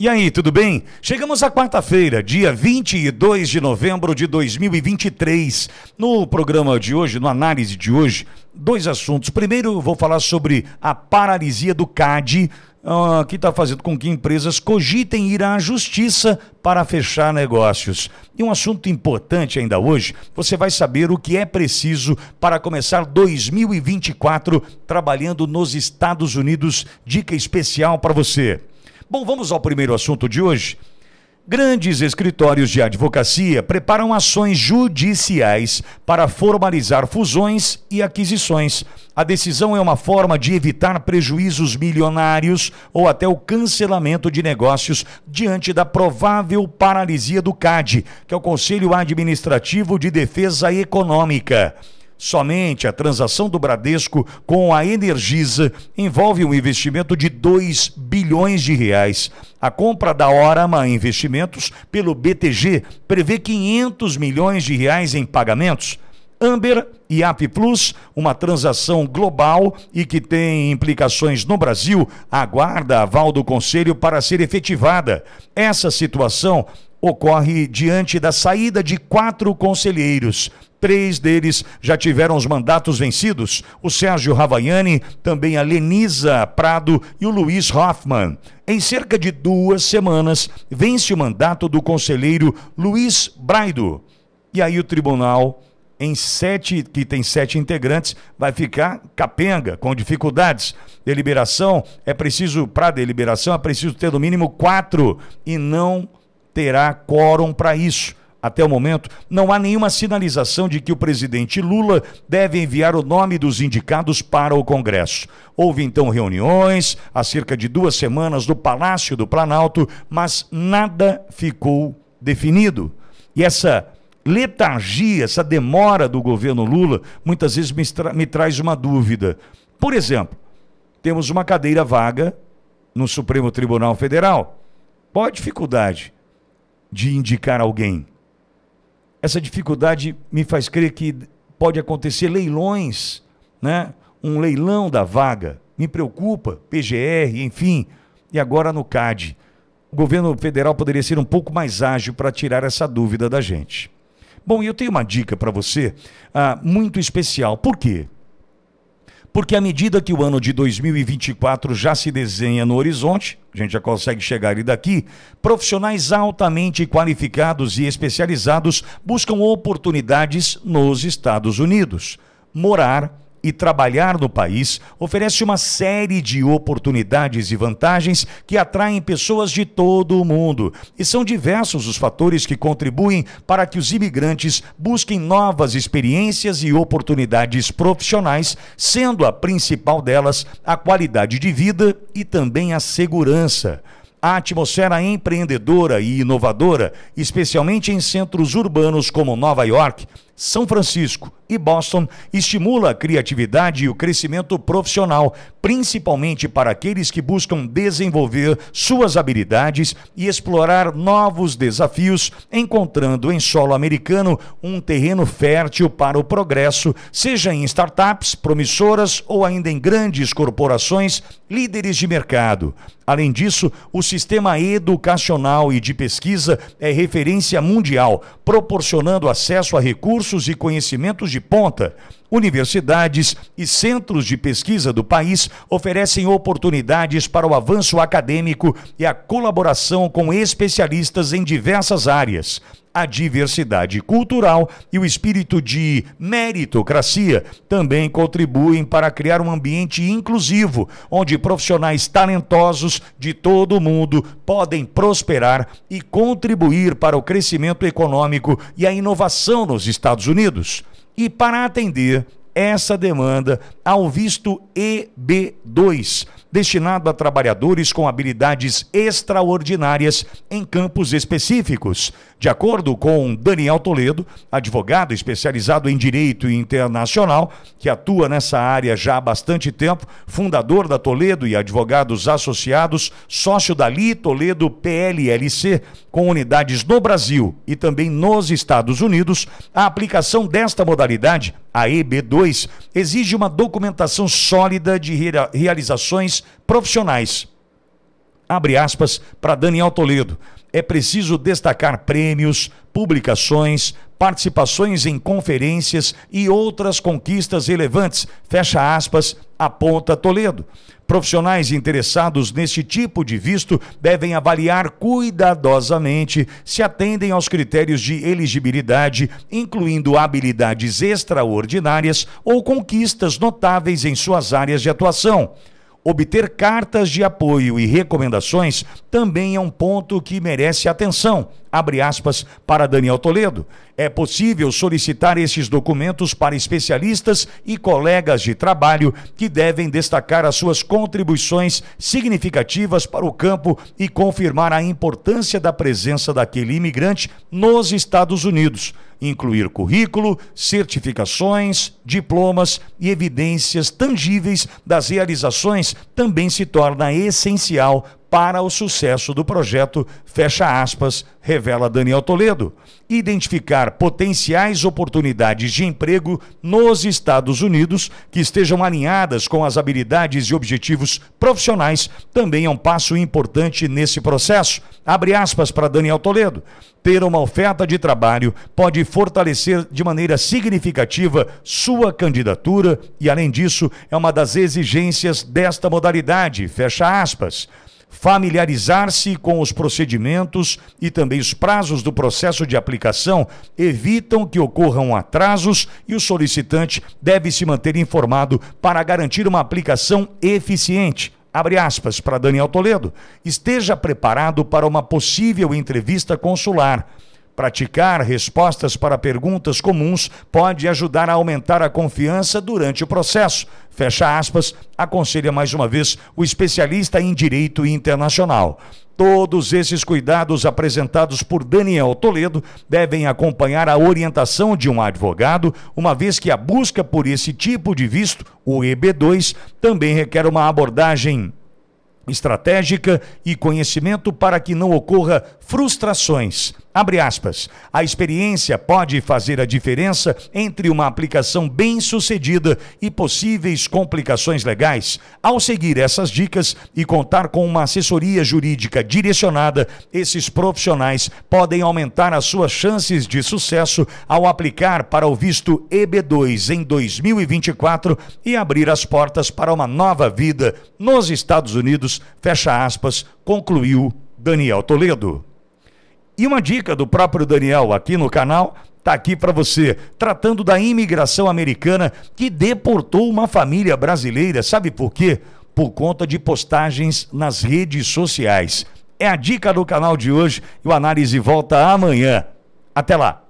E aí, tudo bem? Chegamos à quarta-feira, dia 22 de novembro de 2023. No programa de hoje, no análise de hoje, dois assuntos. Primeiro, vou falar sobre a paralisia do CAD, ah, que está fazendo com que empresas cogitem ir à justiça para fechar negócios. E um assunto importante ainda hoje, você vai saber o que é preciso para começar 2024 trabalhando nos Estados Unidos. Dica especial para você. Bom, vamos ao primeiro assunto de hoje. Grandes escritórios de advocacia preparam ações judiciais para formalizar fusões e aquisições. A decisão é uma forma de evitar prejuízos milionários ou até o cancelamento de negócios diante da provável paralisia do CAD, que é o Conselho Administrativo de Defesa Econômica. Somente a transação do Bradesco com a Energisa envolve um investimento de 2 bilhões de reais. A compra da Orama Investimentos pelo BTG prevê 500 milhões de reais em pagamentos. Amber e AP Plus, uma transação global e que tem implicações no Brasil, aguarda aval do Conselho para ser efetivada. Essa situação ocorre diante da saída de quatro conselheiros. Três deles já tiveram os mandatos vencidos: o Sérgio Ravaiani, também a Lenisa Prado e o Luiz Hoffman. Em cerca de duas semanas, vence o mandato do conselheiro Luiz Braido. E aí o tribunal em sete, que tem sete integrantes, vai ficar capenga, com dificuldades. Deliberação é preciso, para deliberação, é preciso ter no mínimo quatro e não terá quórum para isso. Até o momento, não há nenhuma sinalização de que o presidente Lula deve enviar o nome dos indicados para o Congresso. Houve então reuniões, há cerca de duas semanas, no Palácio do Planalto, mas nada ficou definido. E essa letargia, essa demora do governo Lula, muitas vezes me, tra me traz uma dúvida. Por exemplo, temos uma cadeira vaga no Supremo Tribunal Federal. Qual a dificuldade de indicar alguém? essa dificuldade me faz crer que pode acontecer leilões, né? um leilão da vaga. Me preocupa, PGR, enfim. E agora no CAD. O governo federal poderia ser um pouco mais ágil para tirar essa dúvida da gente. Bom, e eu tenho uma dica para você ah, muito especial. Por quê? Porque à medida que o ano de 2024 já se desenha no horizonte, a gente já consegue chegar ali daqui. Profissionais altamente qualificados e especializados buscam oportunidades nos Estados Unidos. Morar e trabalhar no país oferece uma série de oportunidades e vantagens que atraem pessoas de todo o mundo. E são diversos os fatores que contribuem para que os imigrantes busquem novas experiências e oportunidades profissionais, sendo a principal delas a qualidade de vida e também a segurança. A atmosfera empreendedora e inovadora, especialmente em centros urbanos como Nova York, são Francisco e Boston estimula a criatividade e o crescimento profissional, principalmente para aqueles que buscam desenvolver suas habilidades e explorar novos desafios, encontrando em solo americano um terreno fértil para o progresso, seja em startups promissoras ou ainda em grandes corporações líderes de mercado. Além disso, o sistema educacional e de pesquisa é referência mundial, proporcionando acesso a recursos cursos e conhecimentos de ponta. Universidades e centros de pesquisa do país oferecem oportunidades para o avanço acadêmico e a colaboração com especialistas em diversas áreas a diversidade cultural e o espírito de meritocracia também contribuem para criar um ambiente inclusivo, onde profissionais talentosos de todo o mundo podem prosperar e contribuir para o crescimento econômico e a inovação nos Estados Unidos. E para atender essa demanda ao visto EB2, destinado a trabalhadores com habilidades extraordinárias em campos específicos. De acordo com Daniel Toledo, advogado especializado em direito internacional, que atua nessa área já há bastante tempo, fundador da Toledo e advogados associados, sócio da Li Toledo PLLC, com unidades no Brasil e também nos Estados Unidos, a aplicação desta modalidade, a EB2, exige uma documentação sólida de realizações profissionais. Abre aspas para Daniel Toledo. É preciso destacar prêmios, publicações, participações em conferências e outras conquistas relevantes. Fecha aspas, aponta Toledo. Profissionais interessados neste tipo de visto devem avaliar cuidadosamente se atendem aos critérios de elegibilidade, incluindo habilidades extraordinárias ou conquistas notáveis em suas áreas de atuação. Obter cartas de apoio e recomendações também é um ponto que merece atenção abre aspas, para Daniel Toledo. É possível solicitar esses documentos para especialistas e colegas de trabalho que devem destacar as suas contribuições significativas para o campo e confirmar a importância da presença daquele imigrante nos Estados Unidos, incluir currículo, certificações, diplomas e evidências tangíveis das realizações também se torna essencial para o sucesso do projeto, fecha aspas, revela Daniel Toledo. Identificar potenciais oportunidades de emprego nos Estados Unidos que estejam alinhadas com as habilidades e objetivos profissionais também é um passo importante nesse processo. Abre aspas para Daniel Toledo. Ter uma oferta de trabalho pode fortalecer de maneira significativa sua candidatura e, além disso, é uma das exigências desta modalidade. Fecha aspas familiarizar-se com os procedimentos e também os prazos do processo de aplicação evitam que ocorram atrasos e o solicitante deve se manter informado para garantir uma aplicação eficiente abre aspas, para Daniel Toledo, esteja preparado para uma possível entrevista consular Praticar respostas para perguntas comuns pode ajudar a aumentar a confiança durante o processo. Fecha aspas, aconselha mais uma vez o especialista em direito internacional. Todos esses cuidados apresentados por Daniel Toledo devem acompanhar a orientação de um advogado, uma vez que a busca por esse tipo de visto, o EB2, também requer uma abordagem estratégica e conhecimento para que não ocorra frustrações. Abre aspas. A experiência pode fazer a diferença entre uma aplicação bem-sucedida e possíveis complicações legais. Ao seguir essas dicas e contar com uma assessoria jurídica direcionada, esses profissionais podem aumentar as suas chances de sucesso ao aplicar para o visto EB2 em 2024 e abrir as portas para uma nova vida nos Estados Unidos. Fecha aspas, concluiu Daniel Toledo. E uma dica do próprio Daniel aqui no canal está aqui para você, tratando da imigração americana que deportou uma família brasileira. Sabe por quê? Por conta de postagens nas redes sociais. É a dica do canal de hoje e o análise volta amanhã. Até lá!